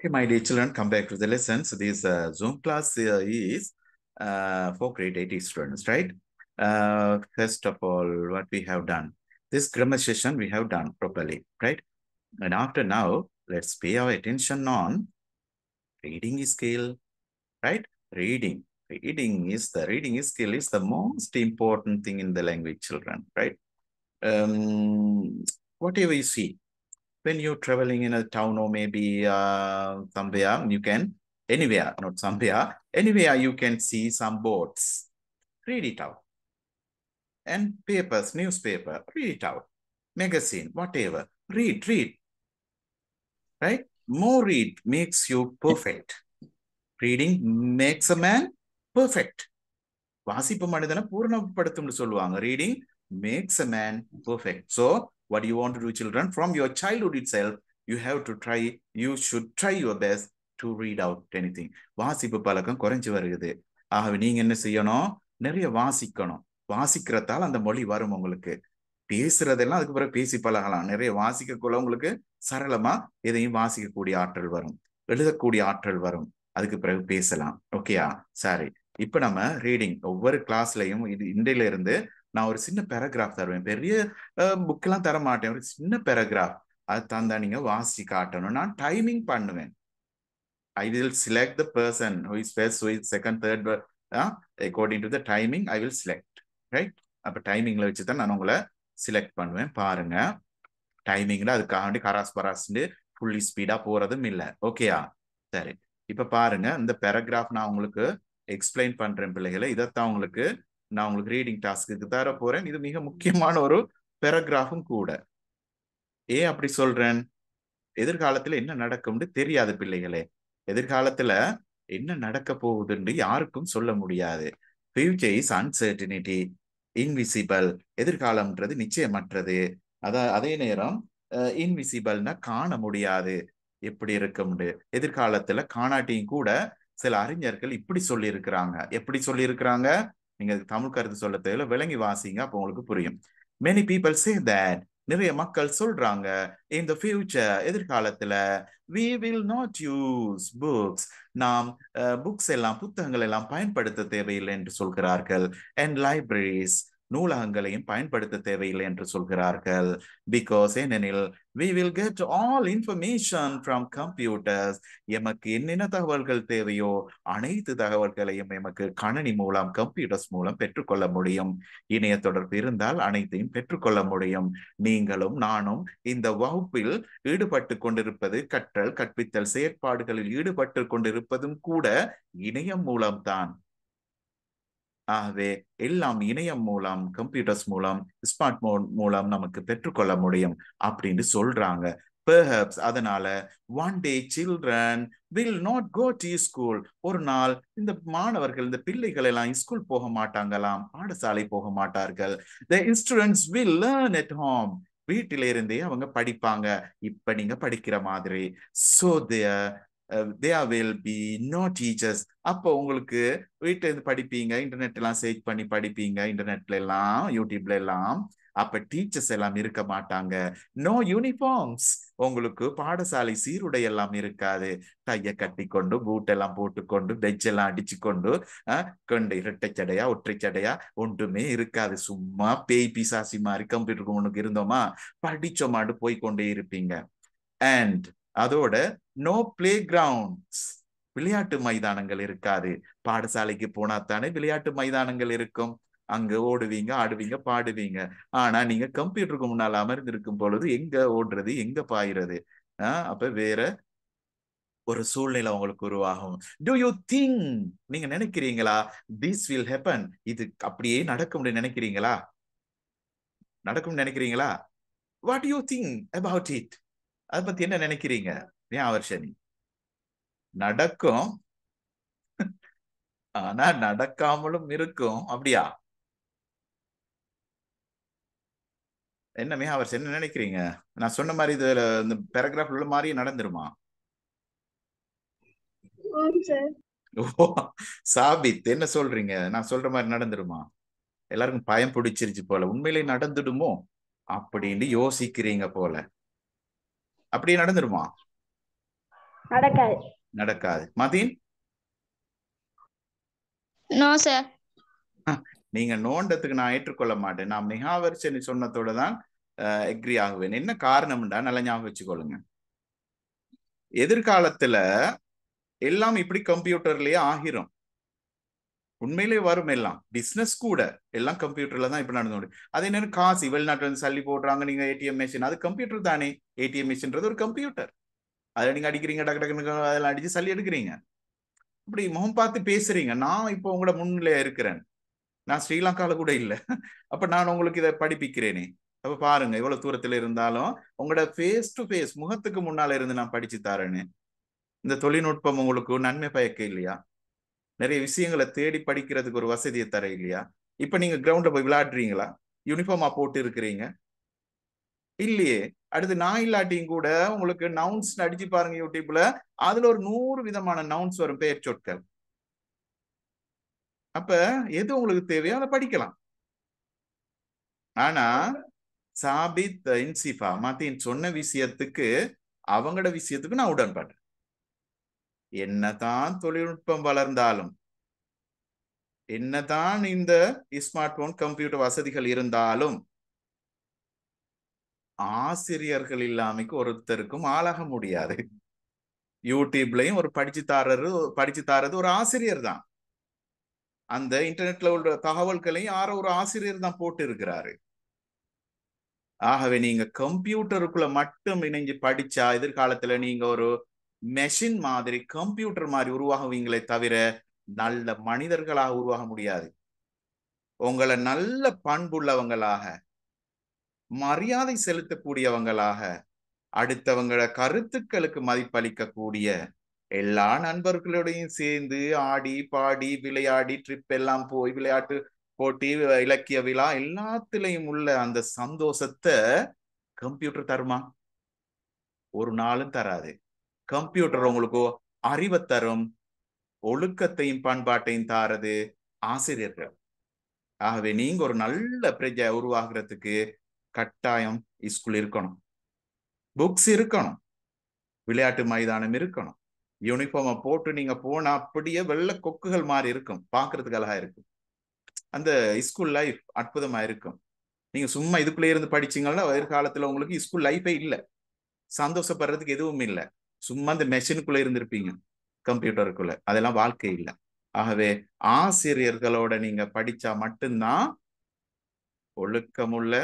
Okay, my dear children, come back to the So This uh, Zoom class uh, is uh, for grade 8 students, right? Uh, first of all, what we have done. This grammar session we have done properly, right? And after now, let's pay our attention on reading skill, right? Reading. Reading is the reading skill is the most important thing in the language children, right? Um, whatever you see, when you're traveling in a town or maybe uh, somewhere, you can, anywhere, not somewhere, anywhere you can see some boards. Read it out. And papers, newspaper, read it out. Magazine, whatever. Read, read. Right? More read makes you perfect. Reading makes a man perfect. வாசிப்பு மனிதனை பூரணப்படுத்தும்னு சொல்லுவாங்க makes a man perfect. So what do you want to do, children? From your childhood itself, you have to try, you should try your best to read out anything. வாசிப்பு பழக்கம் குறைஞ்சு வருகிறது ஆகவே நீங்க என்ன செய்யணும் நிறைய வாசிக்கணும் வாசிக்கிறதால அந்த மொழி வரும் உங்களுக்கு பேசுறதெல்லாம் அதுக்கு பிறகு பேசி பழகலாம் நிறைய வாசிக்கக்குள்ள உங்களுக்கு சரளமா எதையும் வாசிக்கக்கூடிய ஆற்றல் வரும் எழுதக்கூடிய ஆற்றல் வரும் அதுக்கு பிறகு பேசலாம் ஓகேயா சாரி இப்ப நம்ம ரீடிங் ஒவ்வொரு கிளாஸ்லயும் இது இன்றையில இருந்து நான் ஒரு சின்ன பேராகிராஃப் தருவேன் பெரிய புக்கெல்லாம் தர மாட்டேன் ஒரு சின்ன பேராகிராஃப் அது தந்தா நீங்க வாசி காட்டணும் நான் டைமிங் பண்ணுவேன் I will select the person who is first who is second third according to the timing I will select right அப்போ டைமிங்கில் வச்சு தான் நான் உங்களை செலக்ட் பண்ணுவேன் பாருங்க டைமிங்கில் அதுக்காக வேண்டி கராஸ் பராஸ்ன்னு ஃபுல்லி ஸ்பீடாக போகிறதும் இல்லை ஓகேயா சரி இப்போ பாருங்க இந்த பேராகிராஃப் நான் உங்களுக்கு எக்ஸ்பிளைன் பண்ணுறேன் பிள்ளைகளை இதைத்தான் உங்களுக்கு நான் உங்களுக்கு ரீடிங் டாஸ்க்கு தர போறேன் இது மிக முக்கியமான ஒரு பேராகிராஃபும் கூட ஏன் அப்படி சொல்றேன் எதிர்காலத்துல என்ன நடக்கும்னு தெரியாது பிள்ளைகளே எதிர்காலத்துல என்ன நடக்க போகுதுன்னு யாருக்கும் சொல்ல முடியாது ஃபியூச்சர் இஸ் அன்சர்டினிட்டி இன்விசிபிள் எதிர்காலம்ன்றது நிச்சயமற்றது அத அதே நேரம் இன்விசிபிள்னா காண முடியாது எப்படி இருக்கும்னு எதிர்காலத்துல காணாட்டியும் கூட சில அறிஞர்கள் இப்படி சொல்லியிருக்கிறாங்க எப்படி சொல்லியிருக்கிறாங்க இருக்கிறாங்க நீங்க தமிழ் கருத்து சொல்ல தேவையில்ல விளங்கி வாசிங்க அப்போ உங்களுக்கு புரியும் மெனி பீப்புள் சே தட் நிறைய மக்கள் சொல்றாங்க இன் த ஃபியூச்சர் எதிர்காலத்துல we will not use books நாம் புக்ஸ் எல்லாம் புத்தகங்கள் எல்லாம் பயன்படுத்த தேவையில்லை என்று சொல்கிறார்கள் அண்ட் லைப்ரரிஸ் நூலகங்களையும் பயன்படுத்த தேவையில்லை என்று சொல்கிறார்கள் பிகாஸ் ஏனெனில் we will get all information from computers எமக்கு என்னென்ன தகவல்கள் தேவையோ அனைத்து தகவல்களையும் எமக்கு கணனி மூலம் கம்ப்யூட்டர்ஸ் மூலம் பெற்றுக்கொள்ள முடியும் இணைய தொடர்பு இருந்தால் அனைத்தையும் பெற்றுக்கொள்ள முடியும் நீங்களும் நானும் இந்த வகுப்பில் ஈடுபட்டு கொண்டிருப்பது கற்றல் கற்பித்தல் செயற்பாடுகளில் ஈடுபட்டு கொண்டிருப்பதும் கூட இணையம் மூலம்தான் ஆகவே எல்லாம் இணையம் மூலம் கம்ப்யூட்டர்ஸ் மூலம் ஸ்மார்ட் போன் மூலம் நமக்கு பெற்றுக்கொள்ள முடியும் அப்படின்னு சொல்றாங்க பெர்ஹப்ஸ் அதனால one day children will not go to school ஒரு நாள் இந்த மாணவர்கள் இந்த பிள்ளைகள் எல்லாம் ஸ்கூல் போக மாட்டாங்களாம் பாடசாலை போக மாட்டார்கள் the students will learn at home வீட்டில இருந்தே அவங்க படிப்பாங்க இப்ப நீங்க படிக்கிற மாதிரி so there there will be no teachers அப்போ உங்களுக்கு வீட்டில் இருந்து படிப்பீங்க இன்டர்நெட் எல்லாம் சேர்ச் பண்ணி படிப்பீங்க இன்டர்நெட்ல எல்லாம் யூடியூப்ல எல்லாம் அப்ப டீச்சர்ஸ் எல்லாம் இருக்க மாட்டாங்க நோ யூனிஃபார்ம்ஸ் உங்களுக்கு பாடசாலை சீருடை எல்லாம் இருக்காது டைய கட்டி கொண்டு பூட் எல்லாம் போட்டுக்கொண்டு பெஜ் எல்லாம் அடிச்சு கொண்டு கொண்டு இரட்டைச்சடையா ஒற்றைச்சடையா ஒன்றுமே இருக்காது சும்மா பேய் பிசாசி மாதிரி கம்ப்யூட்டருக்கு உனக்கு இருந்தோமா படிச்சோமாண்டு போய் கொண்டே இருப்பீங்க அண்ட் அதோட நோ பிளே கிரவுண்ட்ஸ் விளையாட்டு மைதானங்கள் இருக்காது பாடசாலைக்கு போனா தானே விளையாட்டு மைதானங்கள் இருக்கும் அங்க ஓடுவீங்க ஆடுவீங்க பாடுவீங்க ஆனா நீங்க கம்ப்யூட்டருக்கு முன்னால் அமர்ந்திருக்கும் பொழுது எங்க ஓடுறது எங்க பாயிறது ஆஹ் அப்ப வேற ஒரு சூழ்நிலை உங்களுக்கு உருவாகும் டூ யூ திங் நீங்க நினைக்கிறீங்களா திஸ் வில் ஹெப்பன் இது அப்படியே நடக்கும் நினைக்கிறீங்களா நடக்கும் நினைக்கிறீங்களா what you think about it அதை பத்தி என்ன நினைக்கிறீங்க ஏன் சனி நடக்கும் ஆனா நடக்காமலும் இருக்கும் அப்படியா என்னமே அவர் என்ன நினைக்கிறீங்க நான் சொன்ன மாதிரி இதுல இந்த பேராகிராஃப் உள்ள மாதிரி நடந்துருமா சாபித் என்ன சொல்றீங்க நான் சொல்ற மாதிரி நடந்துருமா எல்லாருக்கும் பயம் பிடிச்சிருச்சு போல உண்மையிலே நடந்துடுமோ அப்படின்னு யோசிக்கிறீங்க போல அப்படி நடந்துருமா நடக்காது நடக்காது மதீன் நோ சார் நீங்க நோண்டத்துக்கு நான் ஏற்றுக்கொள்ள மாட்டேன் நான் மிகாவரிசனி சொன்னதோட தான் எக்ரி ஆகுவேன் என்ன காரணம்டா நல்ல ஞாபகம் வச்சுக்கொள்ளுங்க எதிர்காலத்துல எல்லாம் இப்படி கம்ப்யூட்டர்லயே ஆகிரும் உண்மையிலே வரும் எல்லாம் பிஸ்னஸ் கூட எல்லாம் கம்ப்யூட்டர்ல தான் இப்ப நடந்து முடியும் அதே நேரம் காசு வெளிநாட்டுல இருந்து சல்லி போடுறாங்க நீங்க ஏடிஎம் மிஷின் அது கம்ப்யூட்டர் தானே ஏடிஎம் மிஷின்றது ஒரு கம்ப்யூட்டர் அதை நீங்க அடிக்கிறீங்க டக்கு டக்குன்னு அதெல்லாம் அடிச்சு சல்லி எடுக்கிறீங்க இப்படி முகம் பார்த்து பேசுறீங்க நான் இப்போ உங்களோட முன்னிலையா இருக்கிறேன் நான் ஸ்ரீலங்கால கூட இல்லை அப்ப நான் உங்களுக்கு இதை படிப்பிக்கிறேனே அப்ப பாருங்க எவ்வளவு தூரத்துல இருந்தாலும் உங்களோட ஃபேஸ் டு ஃபேஸ் முகத்துக்கு முன்னால இருந்து நான் படிச்சு தரேன்னு இந்த தொழில்நுட்பம் உங்களுக்கு நன்மை பயக்க இல்லையா நிறைய விஷயங்களை தேடி படிக்கிறதுக்கு ஒரு வசதியை தர இல்லையா இப்ப நீங்க கிரவுண்ட்ல போய் விளையாடுறீங்களா யூனிஃபார்மா போட்டு இருக்கிறீங்க இல்லையே அடுத்து நான் இல்லாட்டியும் கூட உங்களுக்கு நவுன்ஸ் அடிச்சு பாருங்க யூடியூப்ல அதுல ஒரு நூறு விதமான நவுன்ஸ் வரும் பெயர் சொற்கள் அப்ப எது உங்களுக்கு தேவையோ அதை படிக்கலாம் ஆனா சாபித் இன்சிஃபா மாத்தின் சொன்ன விஷயத்துக்கு அவங்களோட விஷயத்துக்கு நான் உடன்பாடு என்னதான் தொழில்நுட்பம் வளர்ந்தாலும் என்னதான் இந்த ஸ்மார்ட் போன் கம்ப்யூட்டர் வசதிகள் இருந்தாலும் ஆசிரியர்கள் இல்லாமைக்கு ஒருத்தருக்கும் ஆளாக முடியாது யூடியூப்லயும் ஒரு படிச்சு தாரரு படிச்சு தாரது ஒரு ஆசிரியர் தான் அந்த இன்டர்நெட்ல உள்ள தகவல்களையும் யாரோ ஒரு ஆசிரியர் தான் போட்டு இருக்கிறாரு ஆகவே நீங்க கம்ப்யூட்டருக்குள்ள மட்டும் இணைஞ்சு படிச்சா எதிர்காலத்துல நீங்க ஒரு மெஷின் மாதிரி கம்ப்யூட்டர் மாதிரி உருவாகுவீங்களே தவிர நல்ல மனிதர்களாக உருவாக முடியாது உங்களை நல்ல பண்புள்ளவங்களாக மரியாதை செலுத்தக்கூடியவங்களாக அடுத்தவங்கள கருத்துக்களுக்கு மதிப்பளிக்கக்கூடிய எல்லா நண்பர்களோடையும் சேர்ந்து ஆடி பாடி விளையாடி ட்ரிப் எல்லாம் போய் விளையாட்டு போட்டி இலக்கிய விழா எல்லாத்திலையும் உள்ள அந்த சந்தோஷத்தை கம்ப்யூட்டர் தருமா ஒரு நாளும் தராது கம்ப்யூட்டர் உங்களுக்கு அறிவை தரும் ஒழுக்கத்தையும் பண்பாட்டையும் தாரது ஆசிரியர்கள் ஆகவே நீங்க ஒரு நல்ல பிரஜை உருவாகிறதுக்கு கட்டாயம் ஸ்கூல் இருக்கணும் புக்ஸ் இருக்கணும் விளையாட்டு மைதானம் இருக்கணும் யூனிஃபார்மை போட்டு நீங்க போனா அப்படியே வெள்ள கொக்குகள் மாதிரி இருக்கும் பாக்குறதுக்கு அழகா இருக்கும் அந்த ஸ்கூல் லைஃப் அற்புதமா இருக்கும் நீங்க சும்மா இதுக்குள்ளே இருந்து படிச்சீங்கன்னா எதிர்காலத்துல உங்களுக்கு ஸ்கூல் லைஃபே இல்லை சந்தோஷப்படுறதுக்கு எதுவும் இல்லை சும்மா அந்த மெஷினுக்குள்ள இருந்திருப்பீங்க கம்ப்யூட்டருக்குள்ள அதெல்லாம் வாழ்க்கை இல்லை ஆகவே ஆசிரியர்களோட நீங்க படிச்சா மட்டும்தான் ஒழுக்கமுள்ள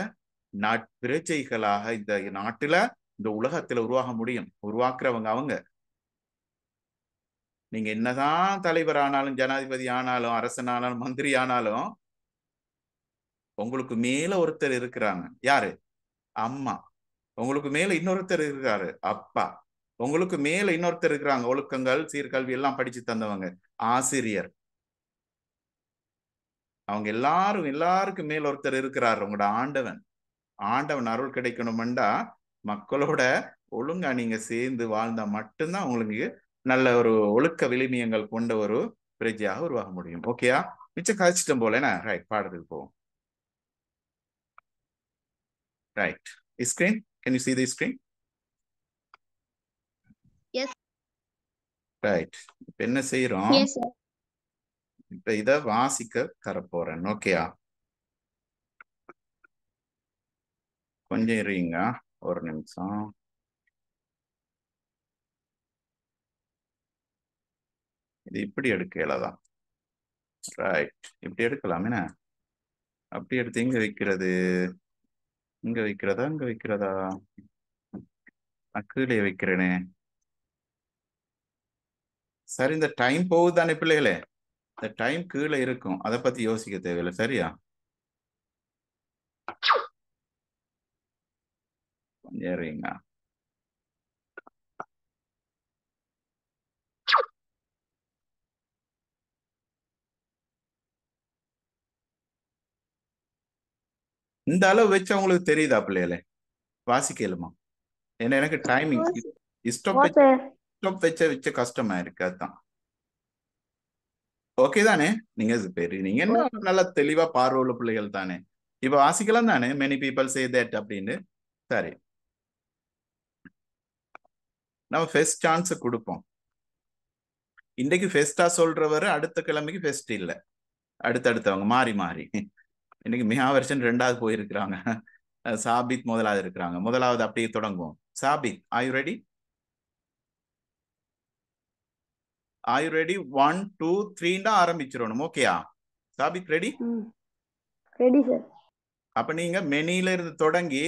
நட்பிரச்சைகளாக இந்த நாட்டுல இந்த உலகத்துல உருவாக முடியும் உருவாக்குறவங்க அவங்க நீங்க என்னதான் தலைவர் ஆனாலும் ஜனாதிபதி ஆனாலும் அரசனானாலும் மந்திரி ஆனாலும் உங்களுக்கு மேல ஒருத்தர் இருக்கிறாங்க யாரு அம்மா உங்களுக்கு மேல இன்னொருத்தர் இருக்கிறாரு அப்பா உங்களுக்கு மேல இன்னொருத்தர் இருக்கிறாங்க ஒழுக்கங்கள் சீர்கல்வி எல்லாம் படிச்சு தந்தவங்க ஆசிரியர் அவங்க எல்லாரும் எல்லாருக்கும் மேல் ஒருத்தர் இருக்கிறார் உங்களோட ஆண்டவன் ஆண்டவன் அருள் கிடைக்கணுமெண்டா மக்களோட ஒழுங்கா நீங்க சேர்ந்து வாழ்ந்தா மட்டும்தான் உங்களுக்கு நல்ல ஒரு ஒழுக்க விளிமியங்கள் கொண்ட ஒரு பிரஜையாக உருவாக முடியும் ஓகேயா மிச்சம் கதைச்சிட்டோம் போல என்ன ரைட் பாடுறதுக்கு போவோம் right screen can you see the screen right என்ன செய்யறோம் இப்ப இத வாசிக்க தரப்போறேன் ஓகேயா கொஞ்சம் இருங்க ஒரு நிமிஷம் இது இப்படி எடுக்கலாம் ரைட் இப்படி எடுக்கலாமே என்ன அப்படி எடுத்து இங்க வைக்கிறது இங்க வைக்கிறதா இங்க வைக்கிறதா நான் கீழே வைக்கிறேனே சார் இந்த டைம் போகுது தானே பிள்ளைகளே இந்த டைம் கீழே இருக்கும் அதை பத்தி யோசிக்க தேவையில்லை சரியா சரிங்க இந்த அளவு வச்சு அவங்களுக்கு தெரியுதா பிள்ளைகளே வாசிக்கலுமா ஏன்னா எனக்கு டைமிங் இஷ்டம் ஸ்டோப் வச்ச வச்ச கஷ்டமா இருக்கு அதான் ஓகே தானே நீங்க பெரிய நீங்க என்ன நல்லா தெளிவா பார்வை உள்ள பிள்ளைகள் தானே இப்ப வாசிக்கலாம் தானே மெனி பீப்புள் சே தட் அப்படின்னு சரி நம்ம ஃபெஸ்ட் சான்ஸ் கொடுப்போம் இன்றைக்கு ஃபெஸ்டா சொல்றவர் அடுத்த கிழமைக்கு ஃபெஸ்ட் இல்லை அடுத்தடுத்தவங்க மாறி மாறி இன்னைக்கு மிகா வருஷன் ரெண்டாவது போயிருக்கிறாங்க சாபித் முதலாவது இருக்கிறாங்க முதலாவது அப்படியே தொடங்குவோம் Sabith are you ready are you ready one two த்ரீன்னா ஆரம்பிச்சிடணும் ஓகேயா சாபித் ரெடி ரெடி சார் அப்ப நீங்க மெனில இருந்து தொடங்கி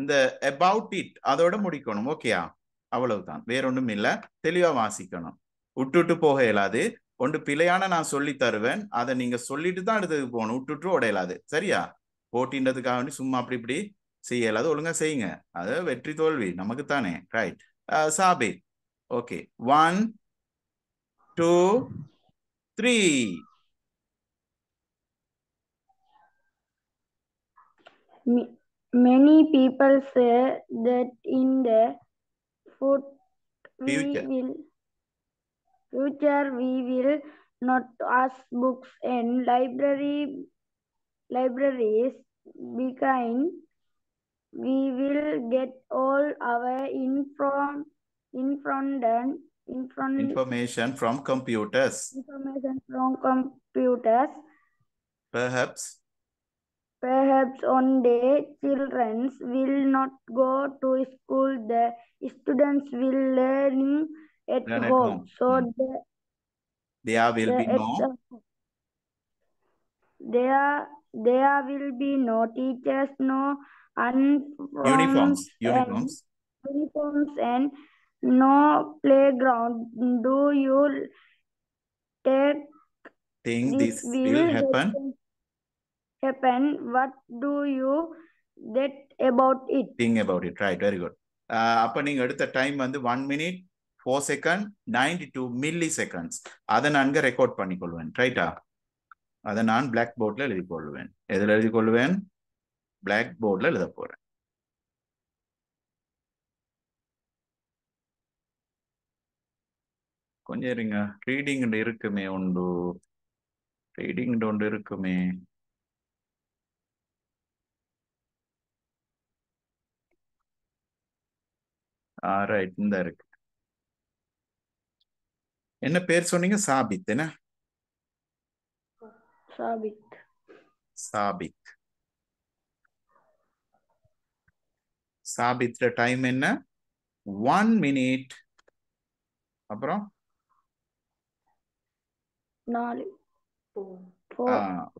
இந்த அபவுட் இட் அதோட முடிக்கணும் ஓகேயா அவ்வளவுதான் வேற ஒன்றும் இல்லை தெளிவா வாசிக்கணும் விட்டுட்டு போக இயலாது ஒன்று பிழையான நான் சொல்லி தருவேன் அதை நீங்க சொல்லிட்டு தான் அடுத்தது போகணும் விட்டுட்டு உடையலாது சரியா போட்டின்றதுக்காக வேண்டி சும்மா அப்படி இப்படி செய்ய இயலாது ஒழுங்கா செய்யுங்க அது வெற்றி தோல்வி நமக்கு தானே right Sabi okay one two, three. Many people say that in the future. we will future we will not ask books and library libraries behind we will get all our inform, informed Inform information from computers. Information from computers. Perhaps. Perhaps on day children will not go to school. The students will learn at, learn home. home. So mm. the, there will the, be no. There there will be no teachers, no uniforms, uniforms, and uniforms and no playground. Do you take think this, this will, happen? Happen. What do you that about it? Think about it. Right. Very good. Uh, அப்போ நீங்கள் எடுத்த time வந்து one minute four second ninety two milliseconds அதை நான்கு record பண்ணிக்கொள்வேன் ரைட்டா அதை நான் black போர்டில் எழுதிக்கொள்வேன் எதில் எழுதிக்கொள்வேன் பிளாக் போர்டில் எழுத போகிறேன் கொஞ்சம் இருங்க ரீடிங் இருக்குமே உண்டு ரீடிங் ஒன்று இருக்குமே ஆ ரைட் இந்த இருக்கு என்ன பேர் சொன்னீங்க சாபித் என்ன சாபித் சாபித் சாபித்ர டைம் என்ன ஒன் மினிட் அப்புறம் நாலு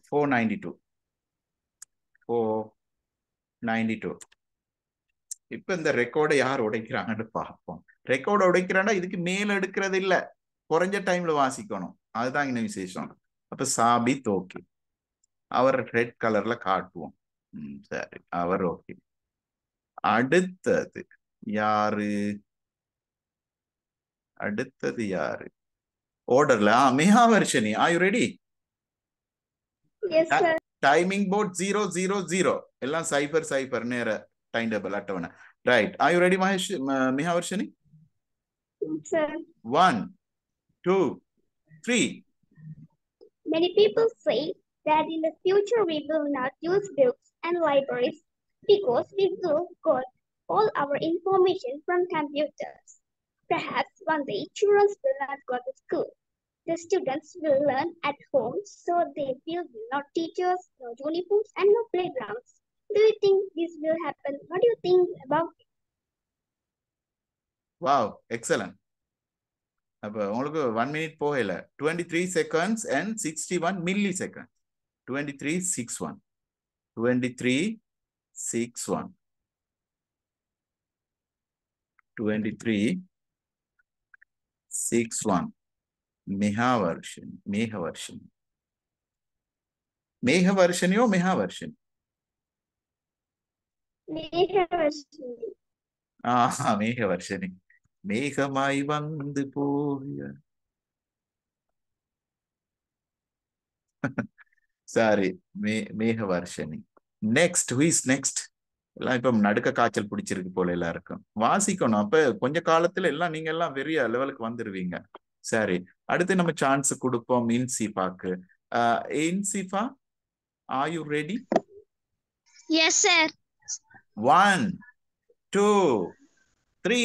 four ninety two four ninety two இப்போ இந்த ரெக்கார்டை யார் உடைக்கிறாங்கன்னு பார்ப்போம் ரெக்கார்டை உடைக்கிறாண்டா இதுக்கு மேல எடுக்கிறது இல்லை குறைஞ்ச டைம்ல வாசிக்கணும் அதுதான் இங்கே விசேஷம் அப்போ சாபி தோக்கி அவர் ரெட் கலர்ல காட்டுவோம் சரி அவர் ஓகே அடுத்தது யாரு அடுத்தது யாரு orderல Meha ah, eh. are you ready yes Timing board zero zero zero எல்லாம் சைபர் சைபர் நேர டைம் டேபிள் அட்டவணை right are you ready Mahesh Meha Varshini one two three Many people say that in the future we will not use books and libraries because we will got all our information from computers. Perhaps one day children will not go to school the students will learn at home, so they will not no teachers, no uniforms, and no playgrounds. Do you think this will happen? What do you think about it? Wow, excellent. அப்போ உங்களுக்கு one minute போகல twenty three seconds and sixty one millisecond twenty three six one twenty three six one Megavarshan Megavarshan மேகவர்ஷனையோ மெகாவர்ஷன் ஆஹா மேகவர்ஷனி மேகமாய் வந்து போகிற sorry மே Megavarshini next who is next எல்லாம் இப்ப நடுக்க காய்ச்சல் பிடிச்சிருக்கு போல எல்லாருக்கும் வாசிக்கணும் அப்ப கொஞ்ச காலத்துல எல்லாம் நீங்க எல்லாம் பெரிய லெவலுக்கு வந்துருவீங்க சரி அடுத்து நம்ம சான்ஸ் கொடுப்போம் இன்சிஃபாக்கு Insifa are you ready yes sir one two three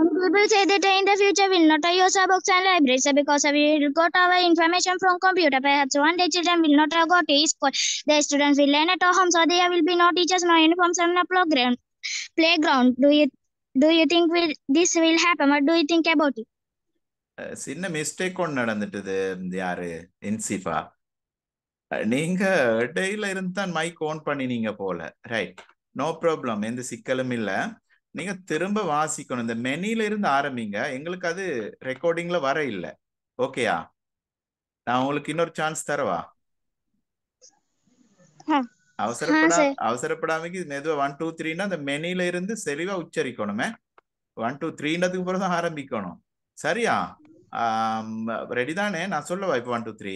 People say that in the future we'll not use our books and libraries because we'll got our information from computer. Perhaps one day children will not go to school. The students will learn at home, so there will be no teachers, no uniforms, and no program, playground. Do you do you think will, this will happen? What do you think about it? சின்ன mistake ஒன்று நடந்துட்டது யாரு இன்சிஃபா நீங்க இடையில இருந்து தான் mic own பண்ணினீங்க போல right no problem எந்த சிக்கலும் இல்லை நீங்க திரும்ப வாசிக்கணும் இந்த மெனில இருந்து ஆரம்பிங்க எங்களுக்கு அது ரெக்கார்டிங்ல வர இல்லை ஓகேயா நான் உங்களுக்கு இன்னொரு சான்ஸ் தரவா அவசரப்படா மெதுவா ஒன் டூ த்ரீனா அந்த மெனில இருந்து செறிவா உச்சரிக்கணுமே ஒன் டூ த்ரீன்றதுக்கு பிறகு தான் ஆரம்பிக்கணும் சரியா Um, தானே நான் சொல்லவா இப்போ one two three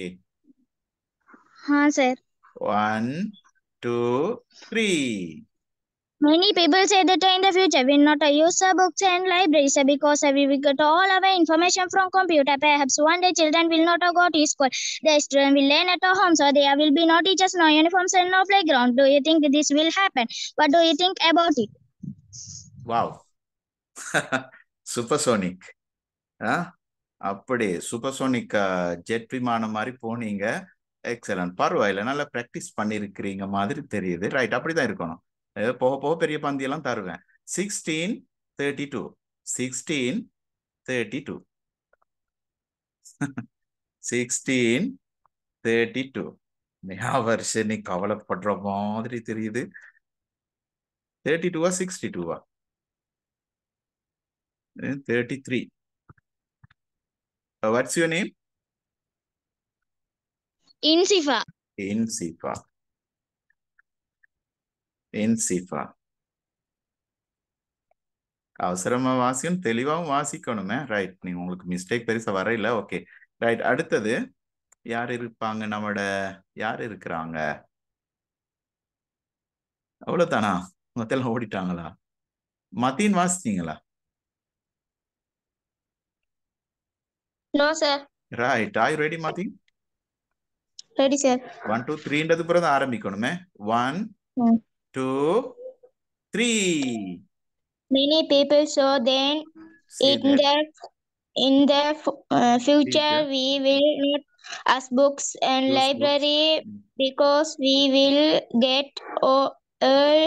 sir one One, two, three. Many people say that in the future we will not use our books and libraries because we will get all our information from computer. Perhaps one day children will not go to school. The children will learn at home, so there will be no teachers, no uniforms, and no playground. Do you think this will happen? What do you think about it? Wow. Supersonic. Huh? அப்படி supersonic jet விமானம் மாதிரி போனீங்க excellent பரவாயில்ல நல்லா practice பண்ணியிருக்கிறீங்க மாதிரி தெரியுது right அப்படி தான் இருக்கணும் போக போக பெரிய பந்தியெல்லாம் தருவேன் sixteen thirty two sixteen thirty two sixteen thirty two ஞாபகம் நீ கவலைப்படுற மாதிரி தெரியுது தேர்ட்டி டூவா சிக்ஸ்டி டூவா thirty three Uh, what's your name? Insifa. Insifa. Insifa. அவசரமா வாசிக்கணும் தெளிவாகவும் வாசிக்கணுமே ரைட் நீங்க உங்களுக்கு மிஸ்டேக் பெருசா வர ஓகே ரைட் அடுத்தது யார் இருப்பாங்க நம்மட யார் இருக்கிறாங்க அவ்வளவுதானா மத்தெல்லாம் ஓடிட்டாங்களா மத்தின் வாசிச்சிங்களா No, sir. Right. Are you ready, Mati? Ready, sir. One, two, three. இன்றது பிறகு ஆரம்பிக்கணுமே one two three Many people so then in the in the uh, future Teacher. we will not ask books and Use library books. Mm. because we will get all, all,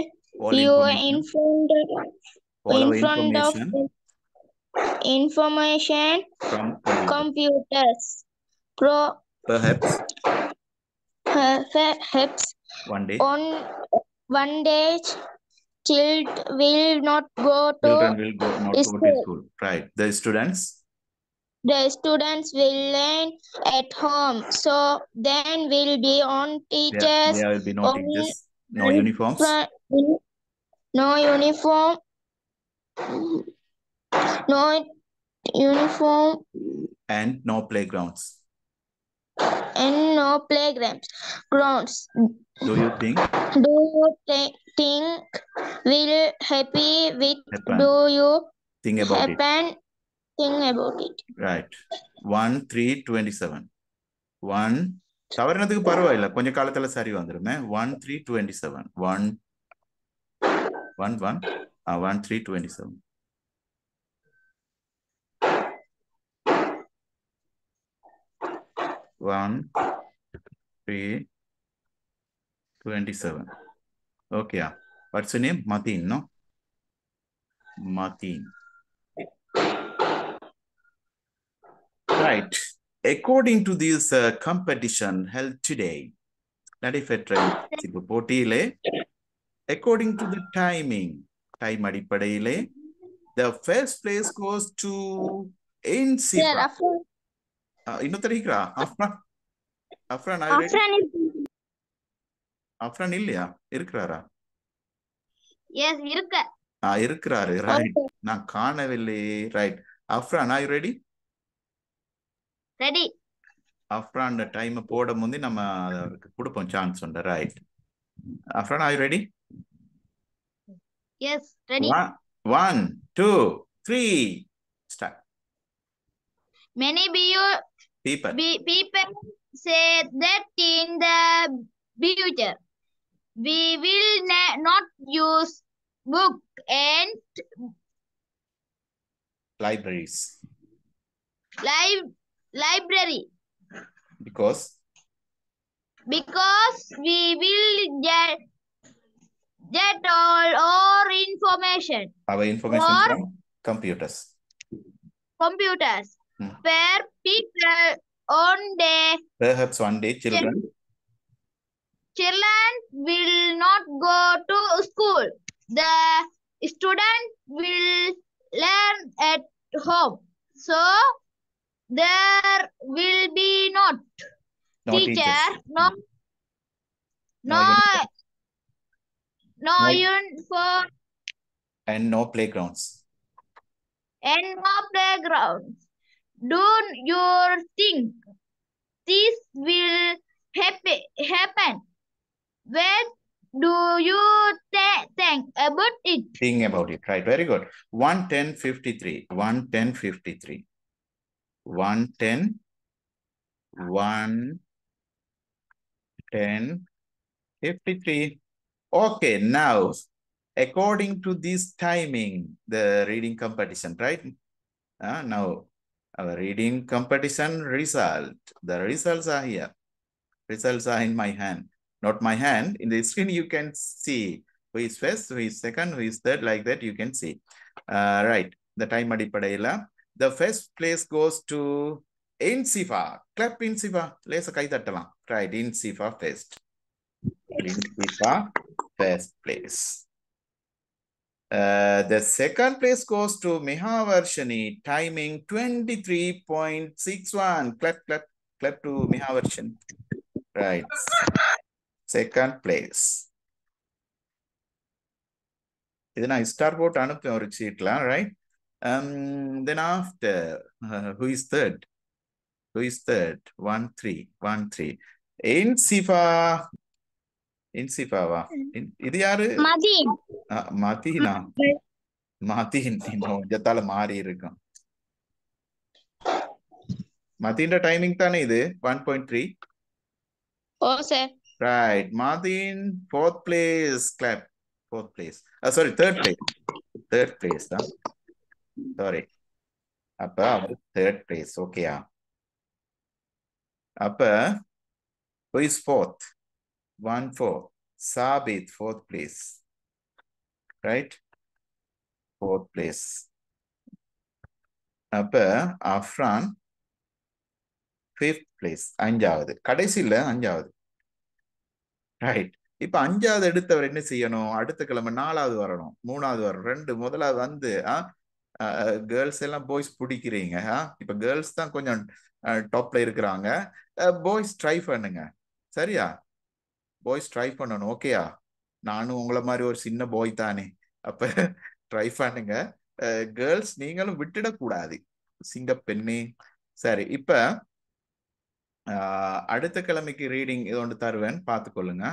all you in front all in front of Information from computers. Pro perhaps perhaps one day on one day child will not go to children will go not school. go to school. Right. The students the students will learn at home. So then will be on teachers. Yeah, there will be no teachers. No uniforms. No uniform. No uniform. And no playgrounds. And no playgrounds. Grounds. Do you think? Do you th think will happy with happen. do you think about happen it? Think about it. Right. One three twenty seven. One. Seven one தவறினதுக்கு பரவாயில்ல கொஞ்ச காலத்துல சரி வந்துருமே one three One three twenty seven. One. One one. Ah three twenty seven 1, three, twenty-seven. 27. Okay, What's your name? Mateen, no? Mateen. Right. According to this uh, competition held today, போட்டியிலே according to the timing, time the first place goes to NC. Yeah, இன்னும் தெரியுங்களா அஃப்ரான் அஃப்ரான் அஃப்ரான் இல்லையா இருக்கிறாரா S இருக்க ஆ இருக்கிறாரு right நான் காணவில்லை right Afran are you ready ready Afran time போடும் போது நம்ம கொடுப்போம் சான்ஸ் உண்டு right Afran are you ready yes ready 1 2 3 start many beer People. Be, people say that in the future, we will not use book and libraries. Li library. Because? Because we will get get all our information. Our information from computers. Computers. Where hmm. people on Perhaps one day children. Children will not go to school. The student will learn at home. So there will be not no teacher, hmm. no no no, no uniform and no playgrounds. And no playgrounds do not you think This will happen. happen. What do you th think about it? Think about it. Right. Very good. 110.53. 110.53. 110. 10 53. Okay. Now, according to this timing, the reading competition, right? Uh, now, our reading competition result. The results are here. Results are in my hand. Not my hand. In the screen, you can see who is first, who is second, who is third, like that you can see. Uh, right. The time adipadayila. The first place goes to Insifa. Clap Let's Lesa that tattama. Right. Insifa first. Insifa first place. Uh, the second place goes to Mihavarshani, timing 23.61. Clap, clap, clap to Mihavarshani. Right. Second place. Then I start vote Anupya or Chitla, right? Um, then after, uh, who is third? Who is third? One, three, one, three. In Siva. இன்சிபாவா இது யாரு Medina Mateen கொஞ்சத்தால மாறி இருக்கும் மதீன்ற timing தானே இது one point three oh sir right Madeen fourth place clap fourth place sorry third place third place தான் sorry அப்ப அவர் தேர்ட் பிளேஸ் ஓகேயா அப்ப who is fourth one four. Sabit, fourth place. Right? Fourth place. அப்ப Afran fifth place அஞ்சாவது கடைசியில் அஞ்சாவது right இப்போ அஞ்சாவது எடுத்தவர் என்ன செய்யணும் அடுத்த கிழமை நாலாவது வரணும் மூணாவது வரணும் ரெண்டு முதலாவது வந்து ஆ கேர்ள்ஸ் எல்லாம் பாய்ஸ் பிடிக்கிறீங்க ஆ இப்போ கேர்ள்ஸ் தான் கொஞ்சம் டாப்ல இருக்கிறாங்க பாய்ஸ் ட்ரை பண்ணுங்க சரியா பாய்ஸ் ட்ரை பண்ணணும் ஓகேயா நானும் உங்களை மாதிரி ஒரு சின்ன பாய் தானே அப்ப ட்ரை பண்ணுங்க கேர்ள்ஸ் நீங்களும் விட்டுடக்கூடாது சிங்க பெண்ணே சரி இப்ப அடுத்த கிழமைக்கு ரீடிங் இது ஒன்று தருவேன் பார்த்துக்கொள்ளுங்க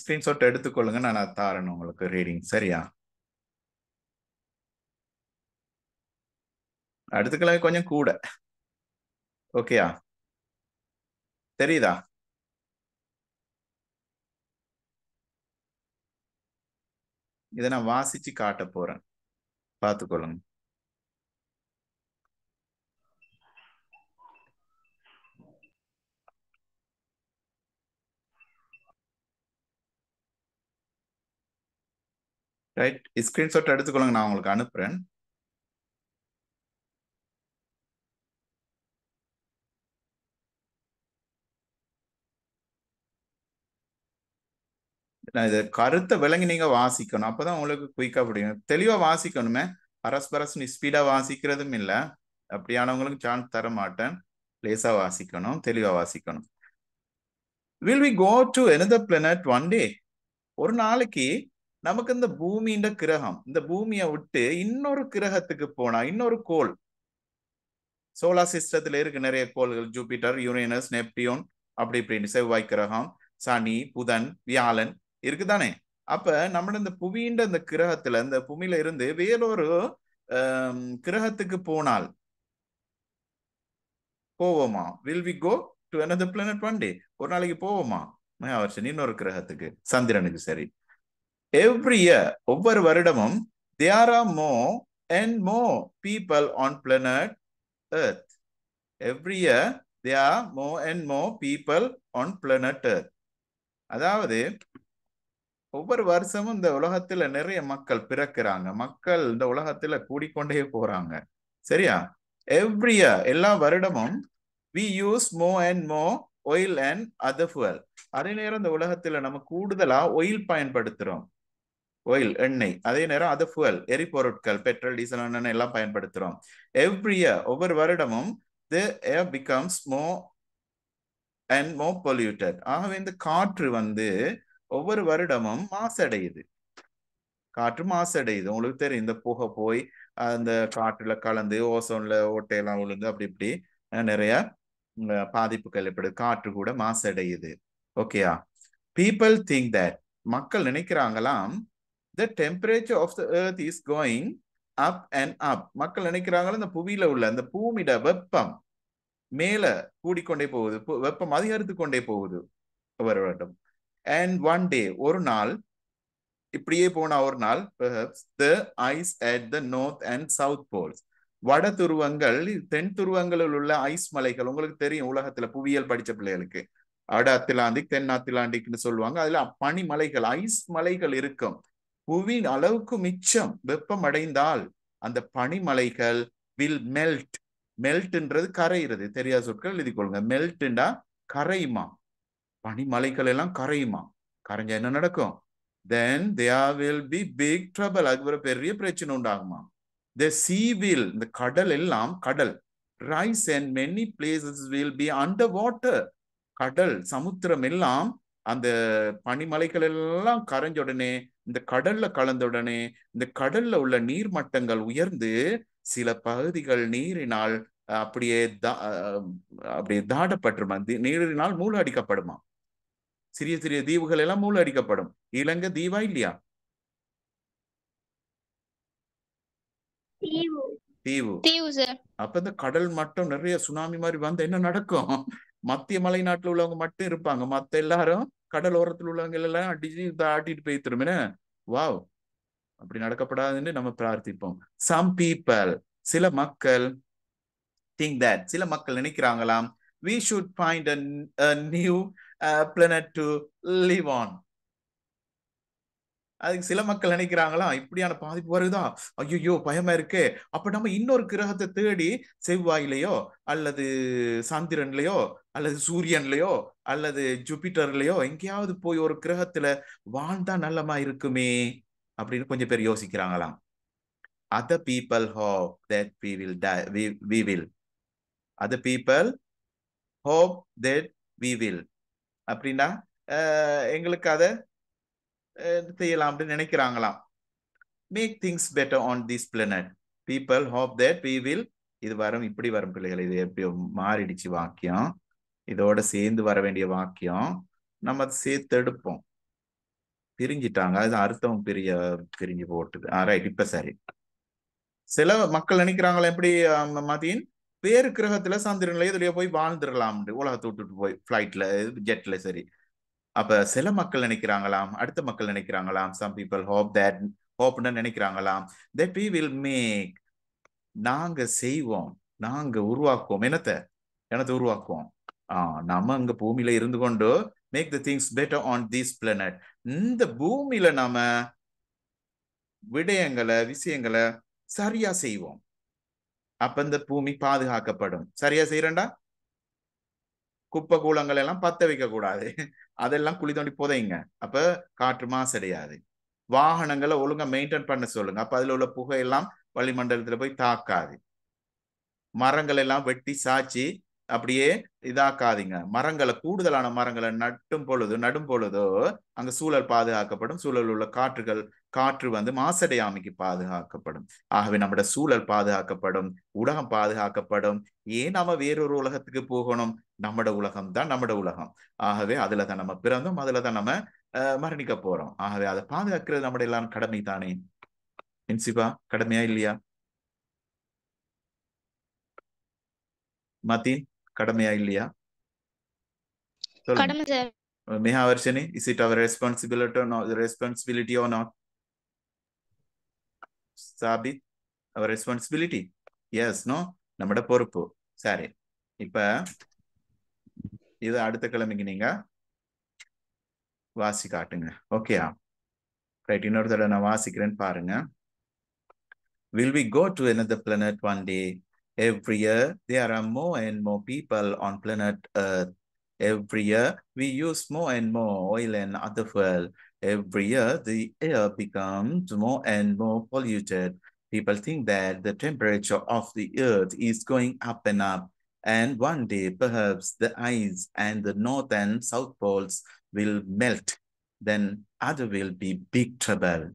ஸ்கிரீன்ஷாட் எடுத்துக்கொள்ளுங்க நான் அதை தாரேன் உங்களுக்கு ரீடிங் சரியா அடுத்த கிழமை கொஞ்சம் கூட ஓகேயா தெரியுதா இதை நான் வாசிச்சு காட்ட போறேன் பார்த்துக்கொள்ளுங்க ரைட் ஸ்கிரீன்ஷாட் எடுத்துக்கொள்ளுங்க நான் உங்களுக்கு அனுப்புறேன் நான் இது கருத்தை விளங்கி நீங்க வாசிக்கணும் தான் உங்களுக்கு குயிக்கா பிடிக்கும் தெளிவா வாசிக்கணுமே பரஸ்பரஸ் நீ ஸ்பீடா வாசிக்கிறதும் இல்லை அப்படியானவங்களுக்கு சான்ஸ் தர மாட்டேன் லேஸாக வாசிக்கணும் தெளிவா வாசிக்கணும் will we go to another planet one day ஒரு நாளைக்கு நமக்கு இந்த பூமின்ற கிரகம் இந்த பூமியை விட்டு இன்னொரு கிரகத்துக்கு போனா இன்னொரு கோல் சோலார் சிஸ்டத்துல இருக்கு நிறைய கோள்கள் ஜூபிட்டர் யூரேனஸ் நெப்டியோன் அப்படி இப்படின்னு செவ்வாய் கிரகம் சனி புதன் வியாழன் இருக்குதானே அப்ப நம்மள இந்த புவியின் இந்த கிரகத்துல இந்த புவியில இருந்து வேறொரு கிரகத்துக்கு போனால் போவோமா will we go to another planet one day ஒரு நாளைக்கு போவோமா மகாவர்ஷன் இன்னொரு கிரகத்துக்கு சந்திரனுக்கு சரி எவ்ரி இயர் ஒவ்வொரு வருடமும் there are more and more people on planet earth every year there more and மோ பீப்புள் ஆன் பிளானட் எர்த் அதாவது ஒவ்வொரு வருஷமும் இந்த உலகத்துல நிறைய மக்கள் பிறக்கிறாங்க மக்கள் இந்த உலகத்துல கூடிக்கொண்டே போறாங்க சரியா எவ்ரி எல்லா வருடமும் we use more and more oil and other அதே நேரம் இந்த உலகத்துல நம்ம கூடுதலா ஒயில் பயன்படுத்துறோம் ஒயில் எண்ணெய் அதே நேரம் அது ஃபுவல் எரிபொருட்கள் பெட்ரோல் டீசல் எண்ணெய் எல்லாம் பயன்படுத்துறோம் எவ்ரி இயர் ஒவ்வொரு வருடமும் the air becomes more and more polluted ஆகவே இந்த காற்று வந்து ஒவ்வொரு வருடமும் மாசடையுது காற்று மாசடையுது உங்களுக்கு தெரியும் இந்த புகை போய் அந்த காற்றுல கலந்து ஓசோன்ல ஓட்டையெல்லாம் விழுந்து அப்படி இப்படி நிறைய பாதிப்புகள் ஏற்படுது காற்று கூட மாசடையுது ஓகேயா பீப்புள் திங்க் தட் மக்கள் நினைக்கிறாங்களாம் the temperature of the earth is going up and up மக்கள் நினைக்கிறாங்களா இந்த புவியில உள்ள அந்த பூமியிட வெப்பம் மேல கூடிக்கொண்டே போகுது வெப்பம் அதிகரித்து கொண்டே போகுது ஒரு வருடம் அண்ட் ஒன் டே ஒரு நாள் இப்படியே போன ஒரு நாள் the ice at the north and south poles வட துருவங்கள் தென் துருவங்களில் உள்ள ஐஸ் மலைகள் உங்களுக்கு தெரியும் உலகத்துல புவியியல் படிச்ச பிள்ளைகளுக்கு வட அத்திலாந்திக் தென் அத்திலாண்டிக்னு சொல்லுவாங்க அதுல பனிமலைகள் ஐஸ் மலைகள் இருக்கும் புவியின் அளவுக்கு மிச்சம் வெப்பம் அடைந்தால் அந்த பனிமலைகள் வில் மெல்ட் மெல்ட்ன்றது கரையிறது தெரியாத சொற்கள் எழுதி கொள்ளுங்க மெல்ட்ண்டா கரையுமா பனிமலைகள் எல்லாம் கரையுமா கரைஞ்சா என்ன நடக்கும் then there will be big trouble அதுக்கு ஒரு பெரிய பிரச்சனை உண்டாகுமா த சீ வில் இந்த கடல் எல்லாம் கடல் rise and many places will be under water கடல் சமுத்திரம் எல்லாம் அந்த பனிமலைகள் எல்லாம் கரைஞ்ச உடனே இந்த கடல்ல கலந்த உடனே இந்த கடல்ல உள்ள நீர்மட்டங்கள் உயர்ந்து சில பகுதிகள் நீரினால் அப்படியே தா அப்படியே தாடப்பட்டுருமா நீரினால் அடிக்கப்படுமா சிறிய சிறிய தீவுகள் எல்லாம் மூழ்கடிக்கப்படும் இலங்கை தீவா இல்லையா தீவு அப்ப இந்த கடல் மட்டும் நிறைய சுனாமி மாதிரி வந்து என்ன நடக்கும் மத்திய மலை நாட்டுல உள்ளவங்க மட்டும் இருப்பாங்க மத்த எல்லாரும் கடல் ஓரத்துல உள்ளவங்க எல்லாம் அடிச்சு ஆட்டிட்டு போய் வாவ் அப்படி நடக்கப்படாதுன்னு நம்ம பிரார்த்திப்போம் சம் பீப்பிள் சில மக்கள் திங்க் தட் சில மக்கள் நினைக்கிறாங்களாம் we should find new planet to live on அது அதுக்கு சில மக்கள் நினைக்கிறாங்களா இப்படியான பாதிப்பு வருதா ஐயோ பயமா இருக்கு அப்ப நம்ம இன்னொரு கிரகத்தை தேடி செவ்வாயிலையோ அல்லது சாந்திரன்லையோ அல்லது சூரியன்லையோ அல்லது ஜூபிட்டர்லையோ எங்கேயாவது போய் ஒரு கிரகத்துல வாழ்ந்தா நல்லமா இருக்குமே அப்படின்னு கொஞ்சம் பேர் யோசிக்கிறாங்களாம் அத people hope that we will die we will will other people hope that அப்படின்னா எங்களுக்கு அதை அப்படின்னு நினைக்கிறாங்களாம் make things better on this planet people hope that we will இது வரும் இப்படி வரும் பிள்ளைகள் இது எப்படி மாறிடுச்சு வாக்கியம் இதோட சேர்ந்து வர வேண்டிய வாக்கியம் நம்ம அதை சேர்த்து எடுப்போம் பிரிஞ்சிட்டாங்க அது அர்த்தம் பிரிய பிரிஞ்சு போட்டுது ரைட் இப்ப சரி சில மக்கள் நினைக்கிறாங்களா எப்படி மதியின் வேறு கிரகத்துல சந்திரன்ல நிலையத்திலேயே போய் வாழ்ந்துடலாம் உலகத்தை விட்டுட்டு போய் ஃபிளைட்ல ஜெட்ல சரி அப்ப சில மக்கள் நினைக்கிறாங்களாம் அடுத்த மக்கள் நினைக்கிறாங்களாம் சம் பீப்புள் ஹோப் தேட் ஹோப்னு நினைக்கிறாங்களாம் தட் வி வில் மேக் நாங்க செய்வோம் நாங்க உருவாக்குவோம் என்னத்த எனத்தை உருவாக்குவோம் ஆஹ் நம்ம அங்க பூமியில இருந்து கொண்டு make the things better on this planet இந்த பூமியில நாம விடயங்களை விஷயங்களை சரியா செய்வோம் அப்ப இந்த பூமி பாதுகாக்கப்படும் சரியா செய்யறண்டா குப்பை கூலங்கள் எல்லாம் பத்த வைக்க கூடாது அதெல்லாம் குழி தோண்டி புதைங்க அப்ப காற்று மாசடையாது வாகனங்களை ஒழுங்கா மெயின்டைன் பண்ண சொல்லுங்க அப்ப அதுல உள்ள புகையெல்லாம் வளிமண்டலத்துல போய் தாக்காது மரங்கள் எல்லாம் வெட்டி சாய்ச்சி அப்படியே இதாக்காதீங்க மரங்களை கூடுதலான மரங்களை நட்டும் பொழுது நடும் பொழுதோ அங்க சூழல் பாதுகாக்கப்படும் சூழல் உள்ள காற்றுகள் காற்று வந்து மாசடையாமைக்கு பாதுகாக்கப்படும் ஆகவே நம்ம சூழல் பாதுகாக்கப்படும் உலகம் பாதுகாக்கப்படும் ஏன் நம்ம வேறொரு உலகத்துக்கு போகணும் நம்மட உலகம் தான் நம்மட உலகம் ஆகவே அதுல தான் நம்ம பிறந்தோம் அதுல தான் நம்ம மரணிக்க போறோம் ஆகவே அதை பாதுகாக்கிறது நம்மட எல்லாரும் கடமை தானே இன்சிபா கடமையா இல்லையா மதி கடமையா இல்லையா சொல்லுங்க may have any இட் அவர் ரெஸ்பான்சிபிலிட்டி ரெஸ்பான்சிபிலிட்டியோ or Sabi our responsibility yes no நம்மட பொறுப்பு சரி இப்ப இது அடுத்த கிழமைக்கு நீங்க வாசி காட்டுங்க ஓகேயா ரைட் இன்னொரு தடவை நான் வாசிக்கிறேன்னு பாருங்க will we go to another planet one day? Every year, there are more and more people on planet Earth. Every year, we use more and more oil and other fuel. every year, the air becomes more and more polluted. People think that the temperature of the earth is going up and up. And one day, perhaps the ice and the north and south poles will melt. Then other will be big trouble.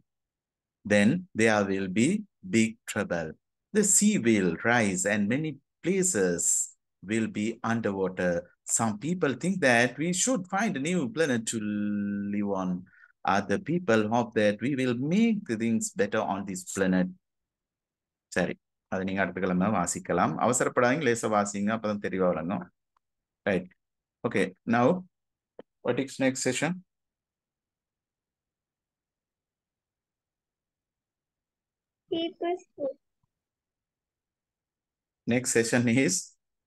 Then there will be big trouble. The sea will rise and many places will be underwater. Some people think that we should find a new planet to live on other people hope that we will make things better on this planet Sorry. அதை நீங்க அடுத்த கிழமை வாசிக்கலாம் அவசரப்படாதீங்க லேசா வாசிங்க அப்பதான் தெளிவா வரணும் right okay now what is next session Next session is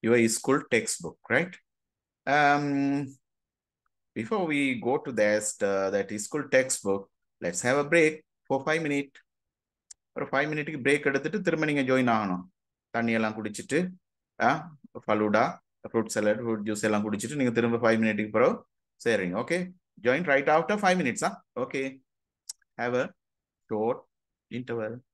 your school textbook, right? Um, before we go to that, uh, that school textbook, let's have a break for five minutes. For five minutes, break at the determining a join on. Taniela Kudichiti, a faluda, a fruit salad, food juice, a kudichiti, and you five minutes, bro. Sharing, okay. Join right after five minutes, huh? okay. Have a short interval.